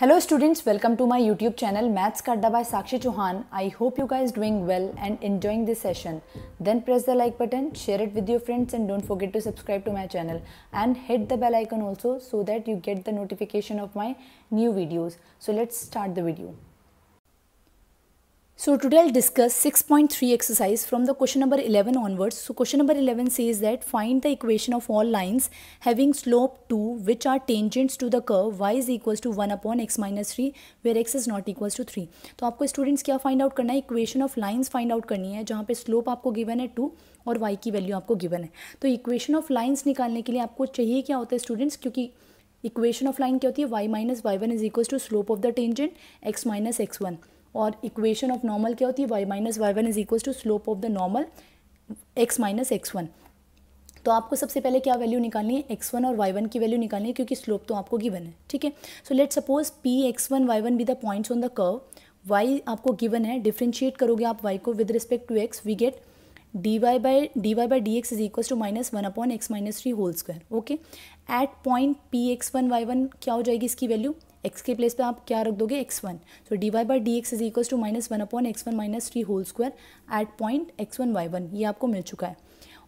Hello students, welcome to my YouTube channel Maths Kadda by Sakshi Chauhan. I hope you guys doing well and enjoying this session. Then press the like button, share it with your friends and don't forget to subscribe to my channel and hit the bell icon also so that you get the notification of my new videos. So let's start the video. So today I'll discuss 6.3 exercise from the question number 11 onwards. So question number 11 says that find the equation of all lines having slope 2 which are tangents to the curve y is equals to 1 upon x minus 3 where x is not equals to 3. तो आपको students क्या find out करना है equation of lines find out करनी है जहाँ पे slope आपको given है 2 और y की वैल्यू आपको गिवन है तो इक्वेशन ऑफ लाइंस निकालने के लिए आपको चाहिए क्या होता है स्टूडेंट्स क्योंकि इक्वेशन ऑफ लाइन क्या होती है y minus Y one is equals to slope of the tangent x minus x one और इक्वेशन ऑफ नॉर्मल क्या होती है Y minus Y one is equal to slope of the normal x minus x one तो आपको सबसे पहले क्या value निकालनी है एक्स वन और वाई वन की वैल्यू निकालनी है क्योंकि स्लोप तो आपको गिवन है ठीक है so let suppose P x one Y one be the points on the curve Y आपको गिवन है डिफ्रेंशिएट करोगे आप वाई को with respect to x we get D Y by D Y by D x is equal to minus one upon X minus three whole square okay at point P x one Y one क्या हो जाएगी इसकी value x के place पे आप क्या रख दोगे X one so D Y by D x is equal to minus one upon X one minus three whole square at point x one Y one ये आपको मिल चुका है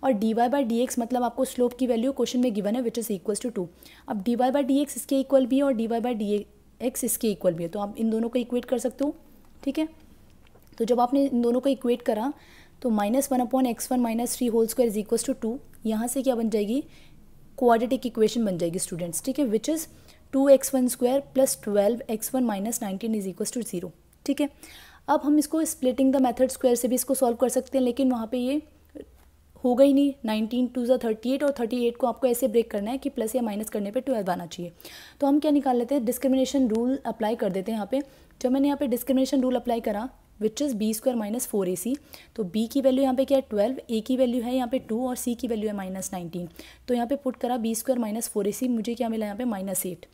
और D Y by D X मतलब आपको slope की value question में गिवन है which is equal to two अब D Y by D x इसके इक्वल भी है और D Y by D x इसके इक्वल भी है तो आप इन दोनों को इक्वेट कर सकते हो ठीक है तो जब आपने इन दोनों को इक्वेट करा तो minus one upon X one minus three whole square is equal to two यहाँ से क्या बन जाएगी क्वाड्रेटिक इक्वेशन बन जाएगी स्टूडेंट्स ठीक है which is two x one square plus twelve X one minus nineteen is equal to zero ठीक है अब हम इसको स्प्लिटिंग द मेथड स्क्वायर से भी इसको सॉल्व कर सकते हैं लेकिन वहाँ पे ये होगा ही नहीं नाइनटीन टू ज़ा थर्टी एट और थर्टी एट को आपको ऐसे ब्रेक करना है कि प्लस या माइनस करने पे ट्वेल्व आना चाहिए तो हम क्या निकाल लेते हैं डिस्क्रिमिनेशन रूल अप्लाई कर देते हैं यहाँ पे जब मैंने यहाँ पे डिस्क्रिमिनेशन रूल अप्लाई करा which is B square minus four A C तो बी की वैल्यू यहाँ पे क्या है ट्वेल्व ए की वैल्यू है यहाँ पे टू और सी की वैल्यू है माइनस नाइनटीन तो यहाँ पे पुट करा B square minus four A C मुझे क्या मिला यहाँ पे माइनस एट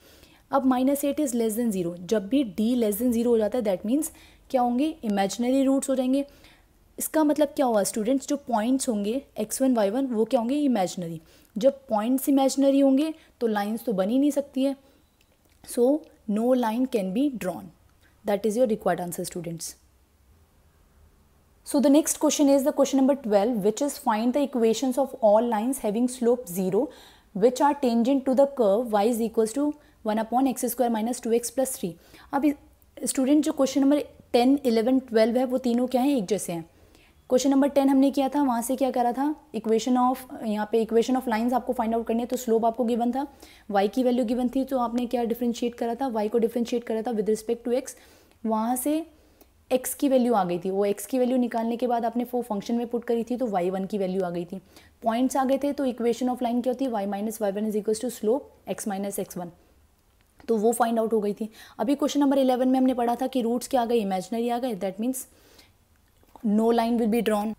अब minus eight is less than zero जब भी डी लेस देन ज़ीरो हो जाता है दैट मीन्स क्या होंगे इमेजनरी रूट्स हो जाएंगे इसका मतलब क्या हुआ स्टूडेंट्स जो पॉइंट्स होंगे एक्स वन वाई वन वो क्या होंगे इमेजनरी जब पॉइंट्स इमेजनरी होंगे तो लाइन्स तो बनी नहीं सकती है so no line can be drawn that is your required answer students So the next question is the question number 12 which is find the equations of all lines having slope 0 which are tangent to the curve y is equals to 1 upon x square minus 2x plus 3. अब student जो question number 10, 11, 12 है वो तीनों क्या हैं एक जैसे हैं क्वेश्चन नंबर 10 हमने किया था वहाँ से क्या करा था इक्वेशन ऑफ यहाँ पे इक्वेशन ऑफ लाइंस आपको फाइंड आउट करनी है तो स्लोप आपको गिवन था y की वैल्यू गिवन थी तो आपने क्या डिफ्रेंशिएट करा था y को डिफ्रेंशिएट करा था विद रिस्पेक्ट टू x वहाँ से एक्स की वैल्यू आ गई थी वो एक्स की वैल्यू निकालने के बाद आपने फो फंक्शन में पुट करी थी तो वाई वन की वैल्यू आ गई थी पॉइंट्स आ गए थे तो इक्वेशन ऑफ लाइन क्या होती है Y minus Y one is equal to slope X minus x one तो वो फाइंड आउट हो गई थी अभी क्वेश्चन नंबर इलेवन में हमने पढ़ा था कि रूट्स क्या आ गए इमेजनरी आ गए that means no line will be drawn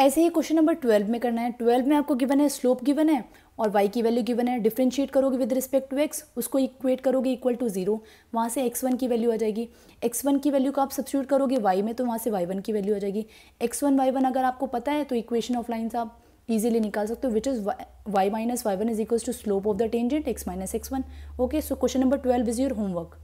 ऐसे ही क्वेश्चन नंबर ट्वेल्व में करना है ट्वेल्व में आपको गिवन है स्लोप गिवन है और वाई की वैल्यू गिवन है डिफ्रेंशिएट करोगे विद रिस्पेक्ट टू एक्स उसको इक्वेट करोगे इक्वल टू जीरो वहाँ से एक्स वन की वैल्यू आ जाएगी एक्स वन की वैल्यू को आप सब्सिट्यूट करोगे वाई में तो वहाँ से वाई वन की वैल्यू आ जाएगी एक्स वन वाई वन अगर आपको पता है तो इक्वेशन ऑफ लाइन्स आप ईजिली निकाल सकते हो which is y minus Y one is equal to slope of the tangent x minus x one okay so question number twelve is your homework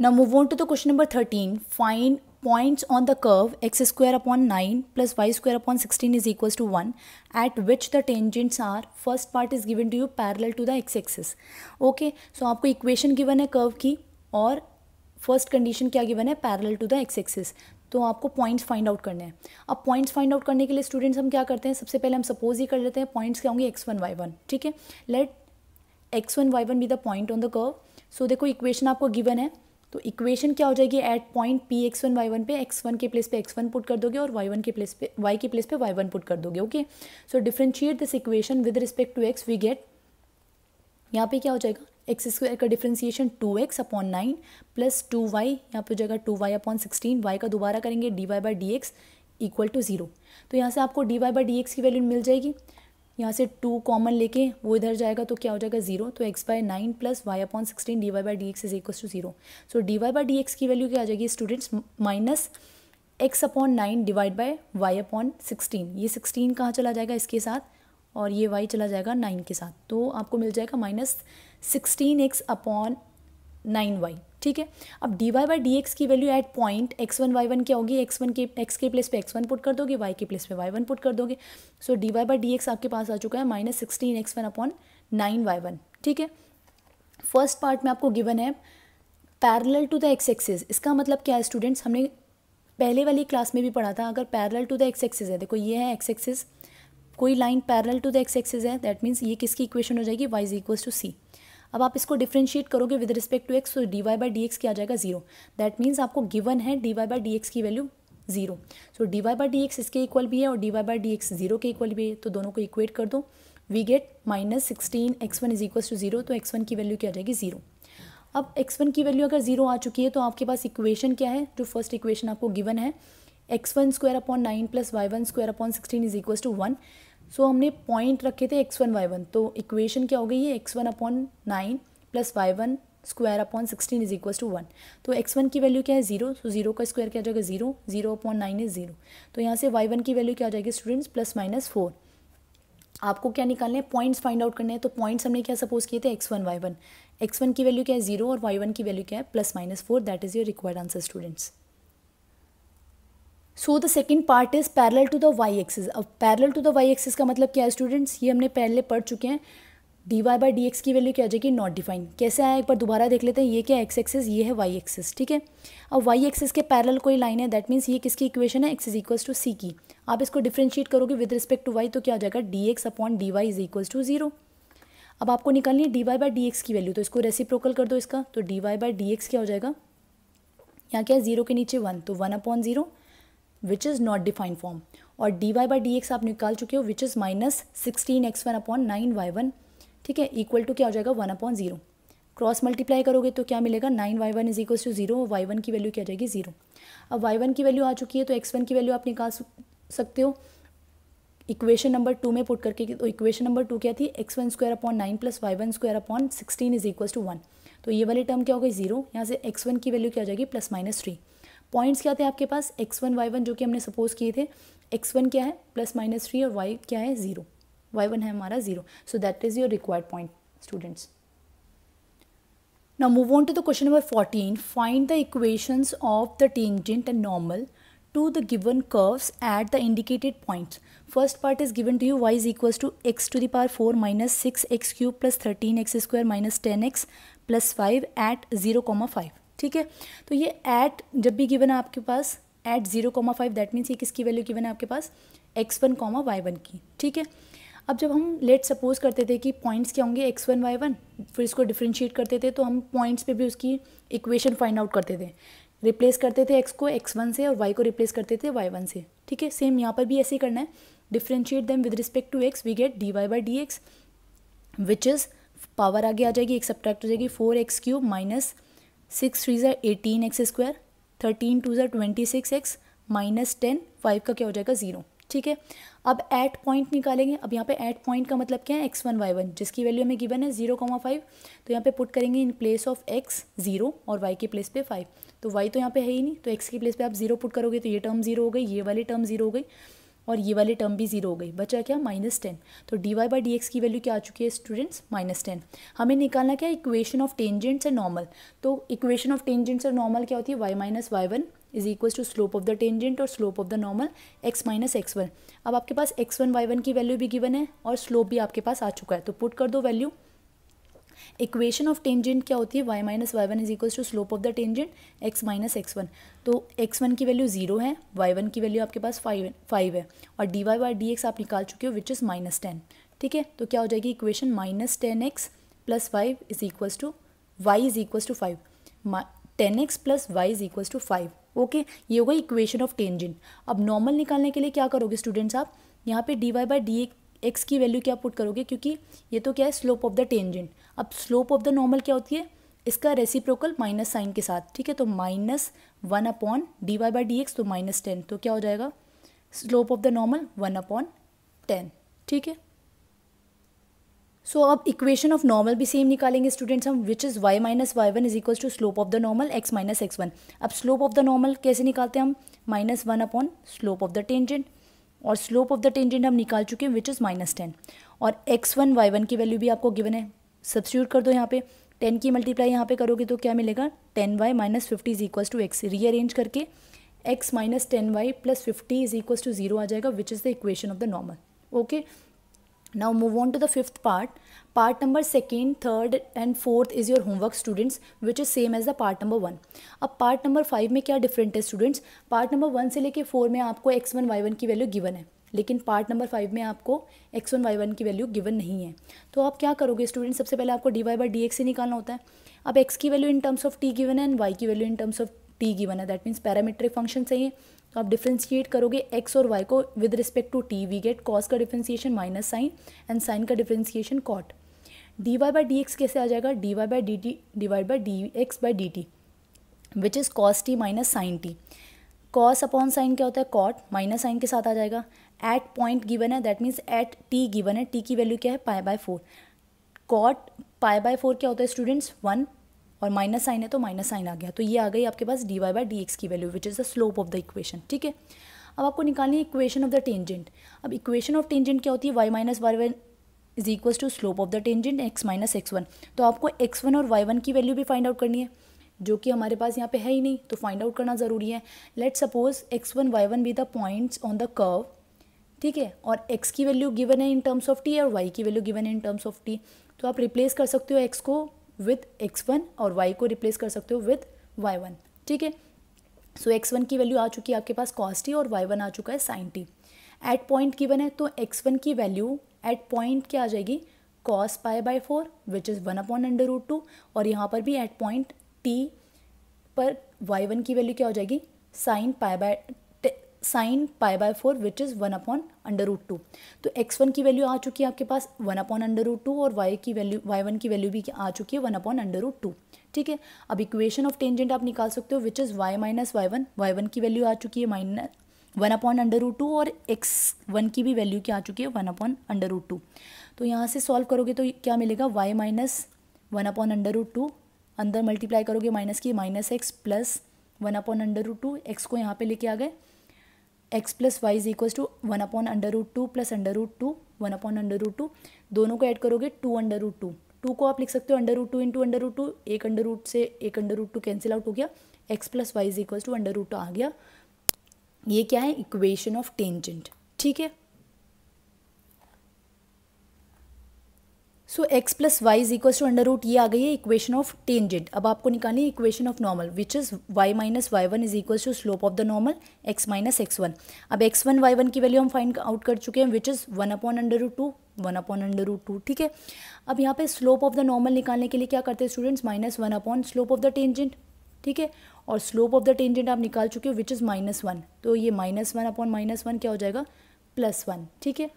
now move on to the question number thirteen find points on the curve x square upon 9 plus y square upon 16 is equals to 1 at which the tangents are first part is given to you parallel to the x axis okay so आपको equation given है curve की और first condition क्या given है parallel to the x axis तो आपको points find out करने हैं अब पॉइंट्स फाइंड आउट करने के लिए स्टूडेंट्स हम क्या करते हैं सबसे पहले हम सपोज ही कर लेते हैं पॉइंट्स क्या होंगे एक्स वन वाई वन ठीक है let x one Y one be the point on the curve so देखो इक्वेशन आपको गिवन है तो इक्वेशन क्या हो जाएगी at point P x one Y one पे एक्स वन के प्लेस पे एक्स वन पुट कर दोगे और वाई वन के प्लेस पे वाई के प्लेस पे वाई वन पुट कर दोगे okay so differentiate this equation with respect to x we get यहाँ पे क्या हो जाएगा एक्स स्क्वायर का differentiation two x upon nine plus two y यहाँ पे हो जाएगा two Y upon sixteen y का दोबारा करेंगे d Y by D x equal to zero तो यहाँ से आपको d Y by D x की वैल्यू मिल जाएगी यहाँ से टू कॉमन लेके वो इधर जाएगा तो क्या हो जाएगा जीरो तो x by nine plus y upon sixteen d Y by D x is equal to zero so D Y by D x की वैल्यू क्या आ जाएगी students minus x upon nine divide by y upon sixteen ये sixteen कहाँ चला जाएगा इसके साथ और ये वाई चला जाएगा नाइन के साथ तो आपको मिल जाएगा minus sixteen x upon nine y ठीक है अब D Y by D x की value at point x one Y one क्या होगी एक्स वन के एक्स के प्लेस पे एक्स वन पुट कर दोगे वाई के प्लेस पे वाई वन पुट कर दोगे so D Y by D x आपके पास आ चुका है minus sixteen x one upon nine y one ठीक है फर्स्ट पार्ट में आपको गिवन है parallel to the x axis इसका मतलब क्या है स्टूडेंट्स हमने पहले वाली क्लास में भी पढ़ा था अगर parallel to the x axis है देखो ये है एक्स एक्सेस कोई line parallel to the x axis है दैट मीन्स ये किसकी इक्वेशन हो जाएगी y is equal to c अब आप इसको डिफ्रेंशिएट करोगे विद रिस्पेक्ट टू एक्स तो d Y by D x किया आ जाएगा जीरो दैट मीन्स आपको गिवन है d Y by D x की value zero so D Y by D x इसके इक्वल भी है और D Y by D x zero के इक्वल भी है तो दोनों को इक्वेट कर दो we get minus sixteen x one is equal to zero तो एक्स वन की वैल्यू क्या आ जाएगी जीरो अब एक्स वन की वैल्यू अगर जीरो आ चुकी है तो आपके पास इक्वेशन क्या है जो फर्स्ट इक्वेशन आपको गिवन है x one square upon nine plus y one square upon sixteen is equal to one so so, हमने पॉइंट रखे थे एक्स वन वाई वन तो इक्वेशन क्या हो गई है x one upon nine plus y one square upon sixteen is equal to one तो x one की वैल्यू क्या है जीरो सो जीरो का स्क्वायर क्या जाएगा zero zero upon nine is zero तो यहाँ से वाई वन की वैल्यू क्या आ जाएगी स्टूडेंट्स प्लस माइनस फोर आपको क्या निकालने हैं पॉइंट्स फाइंड आउट करने हैं तो पॉइंट्स हमने क्या सपोज किए थे x one Y one x one की वैल्यू क्या है जीरो और वाई वन की वैल्यू क्या है plus minus four that is your required answer students so the second part is parallel to the y axis अब parallel to the y axis का मतलब क्या है स्टूडेंट्स ये हमने पहले पढ़ चुके हैं d Y by D x की वैल्यू क्या हो जाएगी नॉट डिफाइन कैसे आया एक बार दोबारा देख लेते हैं ये क्या एक्स एक्सिस ये है वाई एक्सिस ठीक है अब वाई एक्सिस के पैरल कोई लाइन है दैट मीन्स ये किसकी इक्वेशन है x is equal to c की आप इसको डिफ्रेंशिएट करोगे विद रिस्पेक्ट टू वाई तो क्या हो जाएगा d x upon d y is equal to zero अब आपको निकालनी है d Y by D x की वैल्यू तो इसको रेसिप्रोकल कर दो इसका तो d Y by D x क्या हो जाएगा यहाँ क्या है जीरो के नीचे वन तो one upon zero which is not defined form और D Y by D x आप निकाल चुके हो which is minus sixteen x one upon nine y one ठीक है इक्वल टू क्या हो जाएगा one upon zero cross multiply करोगे तो क्या मिलेगा nine y one is equal to zero y one की वैल्यू क्या जाएगी जीरो अब वाई वन की वैल्यू आ चुकी है तो एक्स वन की वैल्यू आप निकाल सकते हो इक्वेशन नंबर टू में पुट करके तो इक्वेशन नंबर टू क्या थी x one square upon nine plus y one square upon sixteen is equal to one तो ये वाली टर्म क्या हो गई जीरो यहाँ से एक्स वन की वैल्यू क्या हो जाएगी प्लस माइनस थ्री पॉइंट्स क्या थे आपके पास एक्स वन वाई वन जो कि हमने सपोज किए थे एक्स वन क्या है प्लस माइनस थ्री और वाई क्या है जीरो वाई वन है हमारा zero so that is your required point students now move on to the question number fourteen find the equations of the tangent and normal to the given curves at the indicated point first part is given to you y is equal to x to the power 4 minus six x cube plus thirteen x square minus ten x plus five at zero comma five ठीक है तो ये eight जब भी given है आपके पास at zero comma five that means ये किसकी वैल्यू गिवन है आपके पास x one comma y one की ठीक है अब जब हम लेट सपोज करते थे कि पॉइंट्स क्या होंगे एक्स वन वाई वन फिर इसको डिफ्रेंशिएट करते थे तो हम पॉइंट्स पे भी उसकी इक्वेशन फाइंड आउट करते थे रिप्लेस करते थे एक्स को एक्स वन से और वाई को रिप्लेस करते थे वाई वन से ठीक है सेम यहाँ पर भी ऐसे ही करना है differentiate them with respect to x we get D Y by D x which is power आगे आ जाएगी एक सब्ट्रैक्ट हो जाएगी four x cube minus six three ज़ार eighteen x square thirteen two ज़र twenty six x minus ten five का क्या हो जाएगा ज़ीरो ठीक है अब एट पॉइंट निकालेंगे अब यहाँ पे एट पॉइंट का मतलब क्या है एक्स वन वाई वन जिसकी वैल्यू हमें गिवन है जीरो कॉमा फाइव तो यहाँ पे पुट करेंगे in place of x zero और वाई के प्लेस पे फाइव तो वाई तो यहाँ पे है ही नहीं तो एक्स के प्लेस पे आप जीरो पुट करोगे तो ये टर्म जीरो हो गई ये वाली टर्म जीरो हो गई और ये वाली टर्म भी जीरो हो गई बचा क्या माइनस टेन तो d Y by D x की वैल्यू क्या आ चुकी है स्टूडेंट्स माइनस टेन हमें निकालना क्या है equation of tangents and normal तो equation of tangents and normal क्या होती है Y minus Y one is equal to slope of the tangent और slope of the normal x minus x one अब आपके पास एक्स वन वाई वन की value भी गिवन है और स्लोप भी आपके पास आ चुका है तो पुट कर दो वैल्यू इक्वेशन ऑफ टेंजेंट क्या होती है Y minus Y one is equal to slope of the tangent x minus x one तो एक्स वन की वैल्यू जीरो है वाई वन की वैल्यू आपके पास फाइव फाइव है और D y y d x आप निकाल चुके हो विच इज़ माइनस टेन ठीक है तो क्या हो जाएगी equation minus ten x plus five is equal to y is equal to five ten x plus y is equal to five okay ये होगा इक्वेशन ऑफ टेंजेंट अब नॉर्मल निकालने के लिए क्या करोगे स्टूडेंट्स आप यहाँ पे d Y by D x x की वैल्यू क्या पुट करोगे क्योंकि ये तो क्या है स्लोप ऑफ द टेंजेंट अब स्लोप ऑफ द नॉर्मल क्या होती है इसका रेसिप्रोकल माइनस साइन के साथ ठीक है तो minus one upon d Y by D x तो माइनस टेन तो क्या हो जाएगा slope of the normal one upon ten ठीक है सो so, अब इक्वेशन ऑफ नॉर्मल भी सेम निकालेंगे स्टूडेंट्स हम which is y minus Y one is equal to slope of the normal x minus x one अब slope of the normal कैसे निकालते हैं हम minus one upon slope of the tangent और slope of the tangent हम निकाल चुके हैं विच इज़ माइनस टेन और एक्स वन वाई वन की वैल्यू भी आपको गिवन है सब्सिट्यूट कर दो यहाँ पे टेन की मल्टीप्लाई यहाँ पे करोगे तो क्या मिलेगा ten y minus fifty is equals to x rearrange करके x minus ten y plus fifty is equals to zero आ जाएगा which is the equation of the normal okay now move on to the fifth part part number second third and fourth is your homework students which is same as the part number one अब part number five में क्या different है students part number one से लेके four में आपको x one y one की value given है लेकिन पार्ट नंबर फाइव में आपको एक्स वन वाई वन की वैल्यू गिवन नहीं है तो आप क्या करोगे स्टूडेंट सबसे पहले आपको d Y by D x से निकालना होता है अब एक्स की value in terms of t given है एंड वाई की value in terms of t given है दैट मीन्स पैरामीट्रिक फंक्शन सही है तो आप डिफ्रेंशिएट करोगे एक्स और वाई को with respect to t we get cos का differentiation minus sine and sine का differentiation cos d Y by D x कैसे आ जाएगा d Y by d t divide by D x by d t which is cos t minus sine t cos upon sine क्या होता है cot minus sign के साथ आ जाएगा एट पॉइंट गिवन है that means at t given है t की वैल्यू क्या है pi by four cot pi by four क्या होता है स्टूडेंट्स वन और माइनस साइन है तो माइनस साइन आ गया तो ये आ गई आपके पास d Y by D x की value which is the slope of the equation ठीक है अब आपको निकालनी है इक्वेशन ऑफ द टेंजेंट अब इक्वेशन ऑफ टेंजेंट क्या होती है Y minus Y one is equal to slope of the tangent x minus x one तो आपको एक्स वन और वाई वन की वैल्यू भी फाइंड आउट करनी है जो कि हमारे पास यहाँ पे है ही नहीं तो फाइंड आउट करना ज़रूरी है let suppose x one Y one be the points on the curve ठीक है और एक्स की वैल्यू गिवन है इन टर्म्स ऑफ टी और वाई की वैल्यू गिवन है इन टर्म्स ऑफ टी तो आप रिप्लेस कर सकते हो एक्स को विथ एक्स वन और वाई को रिप्लेस कर सकते हो विथ वाई वन ठीक है सो एक्स वन की वैल्यू आ चुकी है आपके पास कॉस टी और वाई वन आ चुका है sine t at point one है तो एक्स वन की वैल्यू एट पॉइंट क्या आ जाएगी cos pi by four which is one upon under root two और यहाँ पर भी एट पॉइंट टी पर वाई वन की वैल्यू क्या हो जाएगी sine pi by sine pi by four which is one upon under root two तो एक्स वन की वैल्यू आ चुकी है आपके पास one upon under root two और वाई की वैल्यू वाई वन की वैल्यू भी आ चुकी है one upon under root two ठीक है अब इक्वेशन ऑफ टेंजेंट आप निकाल सकते हो which is y minus Y one Y one की वैल्यू आ चुकी है minus one upon under root two और एक्स वन की भी वैल्यू क्या आ चुकी है one upon under root two तो यहाँ से सॉल्व करोगे तो क्या मिलेगा y minus one upon under root two अंदर मल्टीप्लाई करोगे माइनस की minus x plus one upon under root two x को यहाँ पे लेके आ गए x plus y is equal to one upon under root two plus under root two one upon under root two दोनों को ऐड करोगे two under root two two को आप लिख सकते हो under root two into under root two एक under root से एक under root two cancel out हो गया x plus y is equal to under root two आ गया ये क्या है इक्वेशन ऑफ टेंजेंट ठीक है so x plus y is equals to under root ये आ गई है इक्वेशन ऑफ टेंजेंट अब आपको निकालनी है equation of normal which is y minus Y one is equal to slope of the normal x minus x one अब x one Y one की वैल्यू हम फाइंड आउट कर चुके हैं which is one upon under root two one upon under root two ठीक है अब यहाँ पे स्लोप ऑफ द नॉर्मल निकालने के लिए क्या करते हैं students minus one upon slope of the tangent ठीक है और स्लोप ऑफ द टेंजेंट आप निकाल चुके हो विच इज़ माइनस वन तो ये minus one upon minus one क्या हो जाएगा प्लस वन ठीक है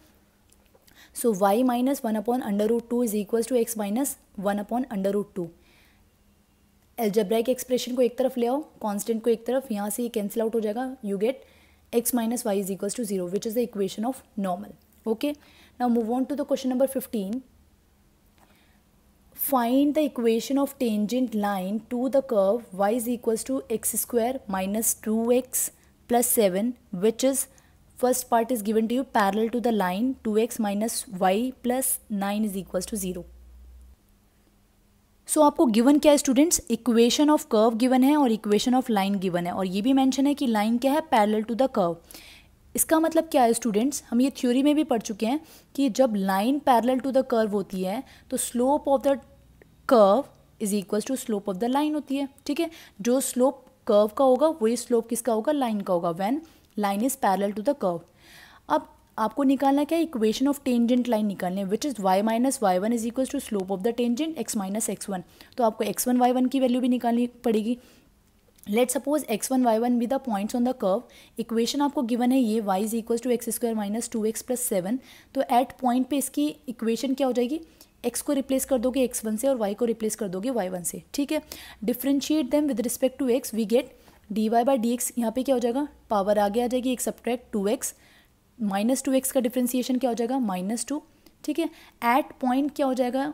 so y minus one upon under root two is equal to x minus one upon under root two algebraic expression को एक तरफ ले आओ कॉन्स्टेंट को एक तरफ यहाँ से ये कैंसिल आउट हो जाएगा you get x minus y is equal to zero which is the equation of normal okay now move on to the question number fifteen the equation of tangent line to the curve y is equal to x square minus two x plus seven which is first part is given to you parallel to the line two x minus y plus nine is equal to zero सो आपको given क्या है students equation of curve given है और equation of line given है और ये भी mention है कि लाइन क्या है पैरल टू द कर्व इसका मतलब क्या है स्टूडेंट्स हम ये थ्योरी में भी पढ़ चुके हैं कि जब line parallel to the curve होती है तो slope of the curve is equal to slope of the line होती है ठीक है जो स्लोप कर्व का होगा वही स्लोप किसका होगा लाइन का होगा when line is parallel to the curve अब आपको निकालना क्या है इक्वेशन ऑफ टेंजेंट लाइन निकालनी है which is y minus Y one is equal to slope of the tangent x minus x one तो आपको एक्स वन वाई वन की वैल्यू भी निकालनी पड़ेगी let suppose x one Y one be the points on the curve equation आपको given है ये y is equal to x square minus two x plus seven तो एट पॉइंट पे इसकी इक्वेशन क्या हो जाएगी एक्स को रिप्लेस कर दोगे एक्स वन से और वाई को रिप्लेस कर दोगे वाई वन से ठीक है differentiate them with respect to x we get D Y by D x यहाँ पर क्या हो जाएगा पावर आगे आ जाएगी एक subtract two x minus two x का डिफ्रेंसिएशन क्या हो जाएगा माइनस टू ठीक है एट पॉइंट क्या हो जाएगा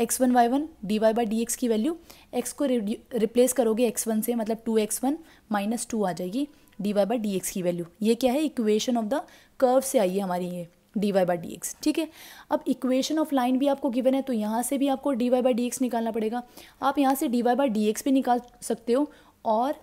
x one Y one d Y by D x की वैल्यू एक्स को रिप्लेस करोगे एक्स वन से मतलब two x one minus two आ जाएगी d Y by D x की वैल्यू ये क्या है इक्वेशन ऑफ द कर्व से आई है हमारी ये d Y by D x ठीक है अब इक्वेशन ऑफ लाइन भी आपको गिवन है तो यहाँ से भी आपको d Y by D x निकालना पड़ेगा आप यहाँ से d Y by D x भी निकाल सकते हो और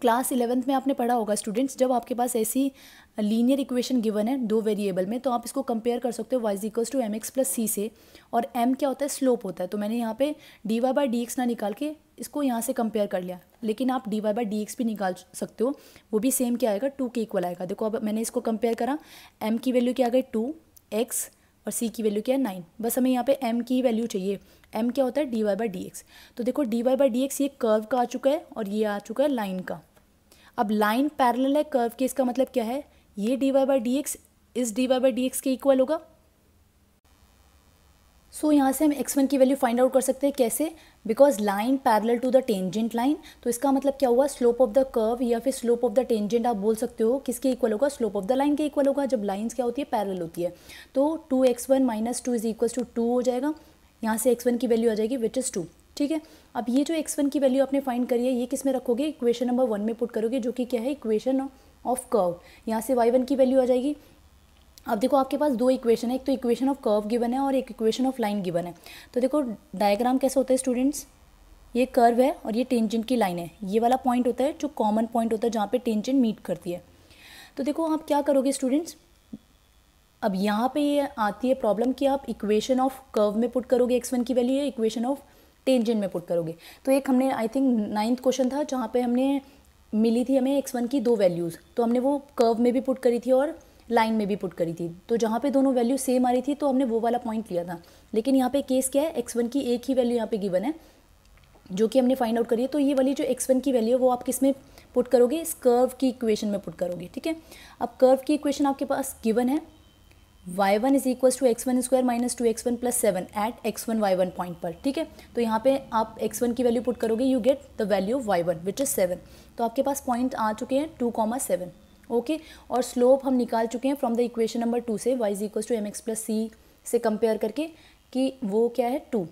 क्लास इलेवंथ में आपने पढ़ा होगा स्टूडेंट्स जब आपके पास ऐसी लीनियर इक्वेशन गिवन है दो वेरिएबल में तो आप इसको कंपेयर कर सकते हो y equals to m x plus c से और एम क्या होता है स्लोप होता है तो मैंने यहाँ पे d Y by D x ना निकाल के इसको यहाँ से कंपेयर कर लिया लेकिन आप d Y by D x भी निकाल सकते हो वो भी सेम क्या आएगा टू के इक्वल आएगा देखो अब मैंने इसको कंपेयर करा एम की वैल्यू क्या आ गई टू एक्स और सी की वैल्यू क्या है नाइन बस हमें यहाँ पे एम की वैल्यू चाहिए एम क्या होता है d Y by D x तो देखो d Y by D x ये कर्व का आ चुका है और ये आ चुका है लाइन का अब लाइन पैरेलल है कर्व के इसका मतलब क्या है ये d Y by D x इस d Y by D x के इक्वल होगा सो so, यहाँ से हम एक्स वन की वैल्यू फाइंड आउट कर सकते हैं कैसे because line parallel to the tangent line तो इसका मतलब क्या हुआ स्लोप ऑफ द कर्व या फिर स्लोप ऑफ द टेंजेंट आप बोल सकते हो किसके इक्वल होगा स्लोप ऑफ द लाइन के इक्वल होगा जब लाइन्स क्या होती है पैरल होती है तो two x one minus two is equal to two हो जाएगा यहाँ से एक्स वन की वैल्यू आ जाएगी विच इज़ टू ठीक है अब ये जो एक्स वन की वैल्यू आपने फाइंड करी है ये किस में रखोगे इक्वेशन नंबर वन में पुट करोगे जो कि क्या है इक्वेशन ऑफ कर्व यहाँ से वाई वन की वैल्यू आ जाएगी अब देखो आपके पास दो इक्वेशन है एक तो इक्वेशन ऑफ कर्व गिवन है और एक इक्वेशन ऑफ लाइन गिवन है तो देखो डायग्राम कैसे होता है स्टूडेंट्स ये कर्व है और ये टेंजेंट की लाइन है ये वाला पॉइंट होता है जो कॉमन पॉइंट होता है जहाँ पे टेंजेंट मीट करती है तो देखो आप क्या करोगे स्टूडेंट्स अब यहाँ पे ये आती है प्रॉब्लम कि आप इक्वेशन ऑफ कर्व में पुट करोगे एक्स वन की वैल्यू या इक्वेशन ऑफ टेंजेंट में पुट करोगे तो एक हमने आई थिंक नाइन्थ क्वेश्चन था जहाँ पे हमने मिली थी हमें एक्स वन की दो वैल्यूज़ तो हमने वो कर्व में भी पुट करी थी और लाइन में भी पुट करी थी तो जहाँ पे दोनों वैल्यू सेम आ रही थी तो हमने वो वाला पॉइंट लिया था लेकिन यहाँ पे केस क्या है एक्स वन की एक ही वैल्यू यहाँ पे गिवन है जो कि हमने फाइंड आउट करी है तो ये वाली जो एक्स वन की वैल्यू है वो आप किस में पुट करोगे इस कर्व की इक्वेशन में पुट करोगे ठीक है अब कर्व की इक्वेशन आपके पास गिवन है y one is equal to x one square minus two x one plus seven at x one Y one point पर ठीक है तो यहाँ पे आप एक्स वन की वैल्यू पुट करोगे you get the value of y one which is seven तो आपके पास पॉइंट आ चुके हैं टू कॉमा सेवन ओके और स्लोप हम निकाल चुके हैं from the equation number two से y is equal to m x plus c से कंपेयर करके कि वो क्या है टू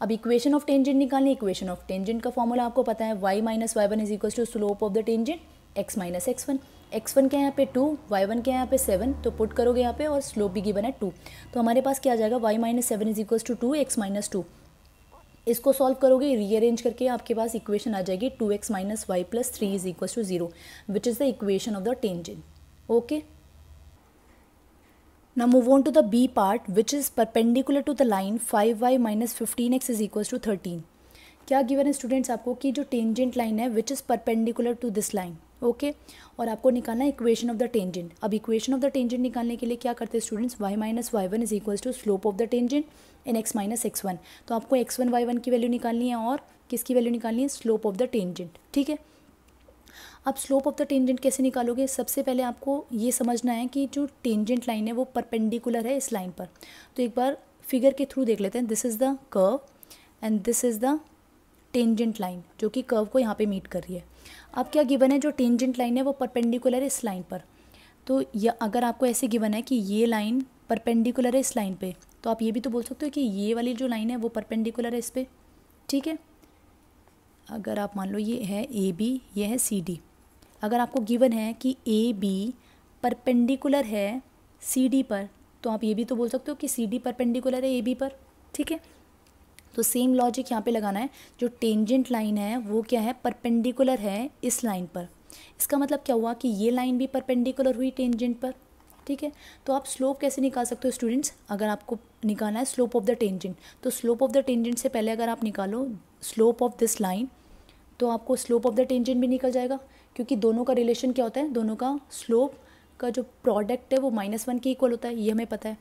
अब इक्वेशन ऑफ टेंजेंट निकालनी इक्वेशन ऑफ टेंजेंट का फॉर्मूला आपको पता है Y minus Y one is equal to slope of the tangent x minus x one x one क्या यहाँ पे टू वाई वन क्या यहाँ पे सेवन तो पुट करोगे यहाँ पे और स्लोप भी गिवन है टू तो हमारे पास क्या आ जाएगा y minus seven is equals to two x minus two इसको सॉल्व करोगे रीअरेंज करके आपके पास इक्वेशन आ जाएगी two x minus y plus three is equals to zero which is the equation of the tangent okay ना move on to the B part which is perpendicular to the line five y minus fifteen x is equal to thirteen क्या given है students आपको कि जो tangent line है which is perpendicular to this line okay okay? और आपको निकालना है इक्वेशन ऑफ द टेंजेंट अब इक्वेशन ऑफ द टेंजेंट निकालने के लिए क्या करते हैं students y minus Y one is equal to slope of the tangent in x minus x one तो आपको एक्स वन वाई वन की वैल्यू निकालनी है और किसकी वैल्यू निकालनी है स्लोप ऑफ द टेंजेंट ठीक है अब स्लोप ऑफ द टेंजेंट कैसे निकालोगे सबसे पहले आपको ये समझना है कि जो टेंजेंट लाइन है वो परपेंडिकुलर है इस लाइन पर तो एक बार फिगर के थ्रू देख लेते हैं this is the curve and this is the tangent line जो कि कर्व को यहाँ पे मीट कर रही है अब क्या गिवन है जो टेंजेंट लाइन है वो परपेंडिकुलर है इस लाइन पर तो या अगर आपको ऐसे गिवन है कि ये लाइन परपेंडिकुलर है इस लाइन पे तो आप ये भी तो बोल सकते हो कि ये वाली जो लाइन है वो परपेंडिकुलर है इस पर ठीक है अगर आप मान लो ये है ए बी ये है सी डी अगर आपको गिवन है कि ए बी परपेंडिकुलर है सी डी पर तो आप ये भी तो बोल सकते हो कि सी डी परपेंडिकुलर है ए बी पर ठीक है तो सेम लॉजिक यहाँ पे लगाना है जो टेंजेंट लाइन है वो क्या है परपेंडिकुलर है इस लाइन पर इसका मतलब क्या हुआ कि ये लाइन भी परपेंडिकुलर हुई टेंजेंट पर ठीक है तो आप स्लोप कैसे निकाल सकते हो स्टूडेंट्स अगर आपको निकालना है स्लोप ऑफ द टेंजेंट तो स्लोप ऑफ द टेंजेंट से पहले अगर आप निकालो स्लोप ऑफ दिस लाइन तो आपको स्लोप ऑफ द टेंजेंट भी निकल जाएगा क्योंकि दोनों का रिलेशन क्या होता है दोनों का स्लोप का जो प्रोडक्ट है वो माइनस वन के इक्वल होता है ये हमें पता है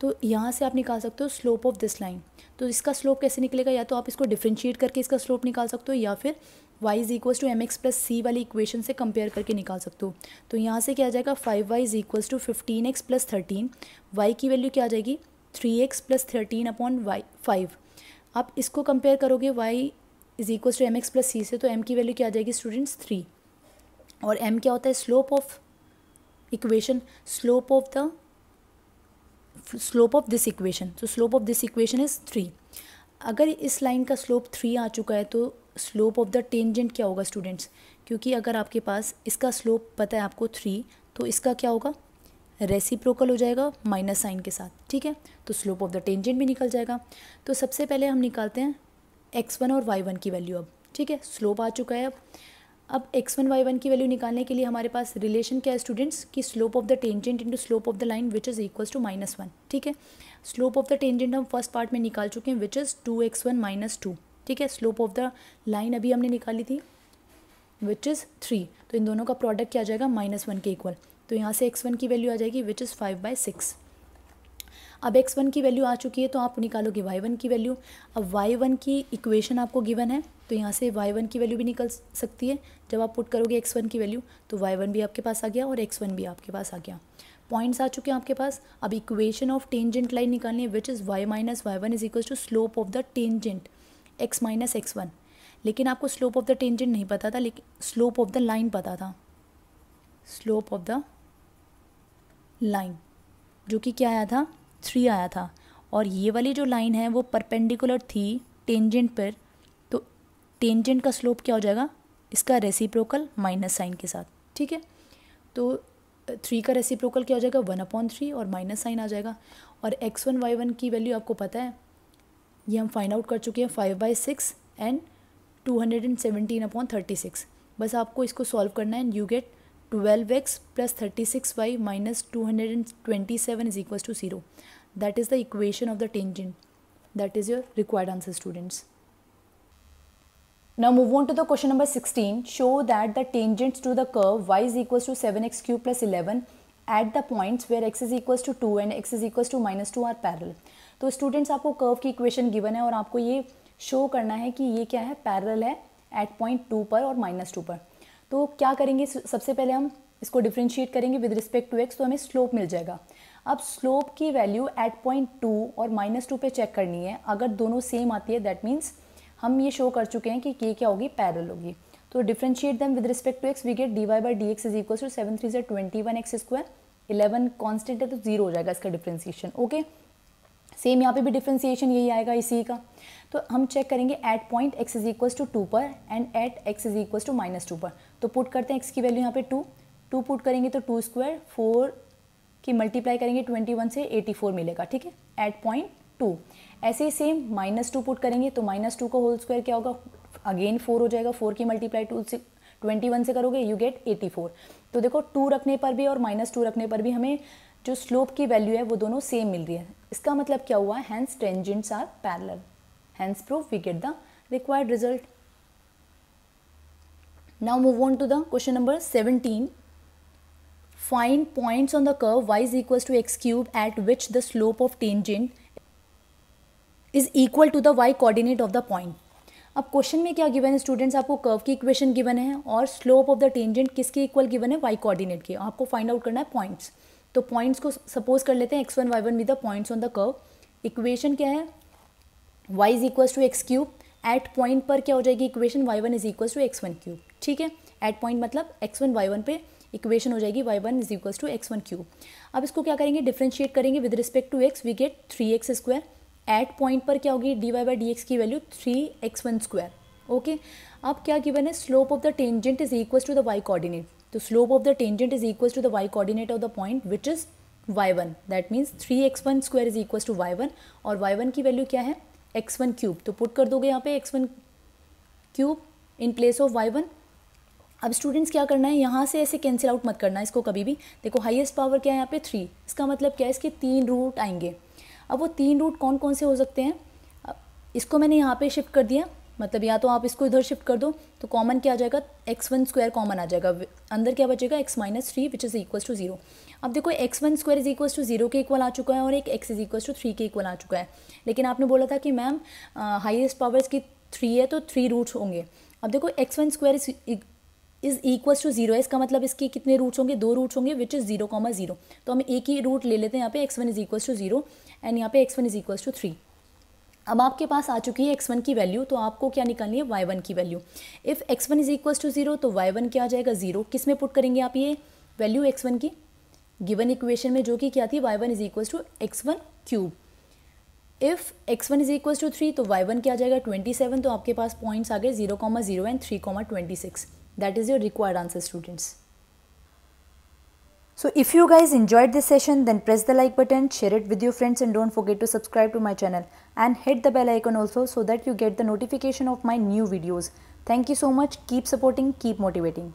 तो यहाँ से आप निकाल सकते हो स्लोप ऑफ दिस लाइन तो इसका स्लोप कैसे निकलेगा या तो आप इसको डिफ्रेंशिएट करके इसका स्लोप निकाल सकते हो या फिर y is equals to m x plus c वाली इक्वेशन से कंपेयर करके निकाल सकते हो तो यहाँ से क्या आ जाएगा five y is equals to fifteen x plus thirteen y की वैल्यू क्या आ जाएगी three x plus thirteen upon y five आप इसको कंपेयर करोगे y is equals to m x plus c से तो एम की वैल्यू क्या आ जाएगी स्टूडेंट्स थ्री और एम क्या होता है slope of equation slope of the slope of this equation तो slope of this equation is three अगर इस लाइन का स्लोप थ्री आ चुका है तो स्लोप ऑफ द टेंजेंट क्या होगा स्टूडेंट्स क्योंकि अगर आपके पास इसका स्लोप पता है आपको थ्री तो इसका क्या होगा रेसिप्रोकल हो जाएगा माइनस साइन के साथ ठीक है तो स्लोप ऑफ द टेंजेंट भी निकल जाएगा तो सबसे पहले हम निकालते हैं एक्स वन और वाई वन की वैल्यू अब ठीक है स्लोप आ चुका है अब अब एक्स वन वाई वन की वैल्यू निकालने के लिए हमारे पास रिलेशन क्या है स्टूडेंट्स की slope of the tangent into slope of the line which is equals to minus one ठीक है स्लोप ऑफ द टेंजेंट हम फर्स्ट पार्ट में निकाल चुके हैं which is two x one minus two ठीक है स्लोप ऑफ द लाइन अभी हमने निकाली थी विच इज़ थ्री तो इन दोनों का प्रोडक्ट क्या आ जाएगा माइनस वन के इक्वल तो यहाँ से एक्स वन की वैल्यू आ जाएगी which is five by six अब एक्स वन की वैल्यू आ चुकी है तो आप निकालोगे वाई वन की वैल्यू अब वाई वन की इक्वेशन आपको गिवन है तो यहाँ से वाई वन की वैल्यू भी निकल सकती है जब आप पुट करोगे एक्स वन की वैल्यू तो वाई वन भी आपके पास आ गया और एक्स वन भी आपके पास आ गया पॉइंट्स आ चुके हैं आपके पास अब इक्वेशन ऑफ टेंजेंट लाइन निकालनी है which is y minus Y one is equal to slope of the tangent x minus x one लेकिन आपको स्लोप ऑफ द टेंजेंट नहीं पता था लेकिन स्लोप ऑफ द लाइन पता था स्लोप ऑफ द लाइन जो कि क्या आया था थ्री आया था और ये वाली जो लाइन है वो परपेंडिकुलर थी टेंजेंट पर तो टेंजेंट का स्लोप क्या हो जाएगा इसका रेसिप्रोकल माइनस साइन के साथ ठीक है तो थ्री का रेसिप्रोकल क्या हो जाएगा वन अपॉन थ्री और माइनस साइन आ जाएगा और एक्स वन वाई वन की वैल्यू आपको पता है ये हम फाइंड आउट कर चुके हैं five by six and two hundred and seventeen upon thirty six बस आपको इसको सॉल्व करना है you get twelve x plus thirty six y minus two hundred and twenty seven is equal to zero that is the equation of the tangent that is your required answer students now move on to the question number 16 show that the tangents to the curve y is equals to 7x cube plus 11 at the points where x is equals to 2 and x is equals to minus 2 are parallel तो students आपको curve की equation given है और आपको ये show करना है कि ये क्या है पैरल है एट पॉइंट टू पर और माइनस टू पर तो क्या करेंगे सबसे पहले हम इसको डिफ्रेंशिएट करेंगे विद रिस्पेक्ट टू एक्स तो हमें स्लोप मिल जाएगा अब स्लोप की वैल्यू एट पॉइंट टू और माइनस टू पर चेक करनी है अगर दोनों सेम आती है दैट मीन्स हम ये शो कर चुके हैं कि के क्या होगी पैरल होगी तो differentiate them with respect to x we get D Y by D x is equal to seven three से twenty one x square eleven constant है तो जीरो हो जाएगा इसका डिफ्रेंसिएशन ओके सेम यहाँ पे भी डिफ्रेंसिएशन यही आएगा इसी का तो हम चेक करेंगे at point x is equal to two पर and at x is equal to minus two पर तो पुट करते हैं एक्स की वैल्यू यहाँ पे टू टू पुट करेंगे तो टू स्क्वायर फोर कि मल्टीप्लाई करेंगे 21 से 84 मिलेगा ठीक है एट पॉइंट टू ऐसे ही सेम माइनस टू पुट करेंगे तो माइनस टू का होल स्क्वायर क्या होगा अगेन फोर हो जाएगा फोर की मल्टीप्लाई टू से ट्वेंटी से करोगे यू गेट एटी तो देखो टू रखने पर भी और माइनस टू रखने पर भी हमें जो स्लोप की वैल्यू है वो दोनों सेम मिल रही है इसका मतलब क्या हुआ hence tangents are parallel hence proof we get the required result now move on to the question number seventeen find points on the curve y is equals to x cube at which the slope of tangent is equal to the y coordinate of the point. अब question में क्या given है students आपको curve की equation given है और slope of the tangent किसके equal given है वाई कोऑर्डिनेट के आपको फाइंड आउट करना है पॉइंट्स तो पॉइंट्स को सपोज कर लेते हैं x one Y one with the points on the curve equation क्या है y is equals to x cube at point पर क्या हो जाएगी इक्वेशन y one is equals to x one cube ठीक है एट पॉइंट मतलब एक्स वन वाई वन पे इक्वेशन हो जाएगी y one is equals to x one cube अब इसको क्या करेंगे डिफ्रेंशिएट करेंगे with respect to x we gate three x square at point पर क्या होगी d Y by D x की value three x one square okay अब क्या गिवन है slope of the tangent is equal to the y coordinate तो slope of the tangent is equal to the y coordinate of the point which is y one that means three x one square is equal to y one और Y one की value क्या है x one cube तो put कर दोगे यहाँ पे x one cube in place of y one अब स्टूडेंट्स क्या करना है यहाँ से ऐसे कैंसिल आउट मत करना इसको कभी भी देखो हाईएस्ट पावर क्या है यहाँ पे थ्री इसका मतलब क्या है इसके तीन रूट आएंगे अब वो तीन रूट कौन कौन से हो सकते हैं इसको मैंने यहाँ पे शिफ्ट कर दिया मतलब या तो आप इसको इधर शिफ्ट कर दो तो कॉमन क्या आ जाएगा एक्स वन स्क्वायर कॉमन आ जाएगा अंदर क्या बचेगा x minus three which is equal to zero अब देखो x one square is equal to zero के इक्वल आ चुका है और एक x is equal to three के इक्वल आ चुका है लेकिन आपने बोला था कि मैम हाइएस्ट पावर्स की थ्री है तो थ्री रूट्स होंगे अब देखो x one square is equal to zero है इसका मतलब इसके कितने रूट्स होंगे दो रूट्स होंगे which is zero comma zero तो हम एक ही रूट ले लेते हैं यहाँ पे x one is equal to zero and यहाँ पे x one is equal to three अब आपके पास आ चुकी है एक्स वन की वैल्यू तो आपको क्या निकालनी है वाई वन की value if x one is equal to zero तो वाई वन क्या आ जाएगा जीरो किस में पुट करेंगे आप ये वैल्यू एक्स वन की गिवन इक्वेशन में जो कि क्या थी y one is equal to x one cube if x one is equal to three तो वाई वन क्या आ जाएगा ट्वेंटी सेवन तो आपके पास पॉइंट्स आ गए zero comma zero and three comma twenty six That is your required answer students. So if you guys enjoyed this session then press the like button, share it with your friends and don't forget to subscribe to my channel and hit the bell icon also so that you get the notification of my new videos. Thank you so much. Keep supporting, keep motivating.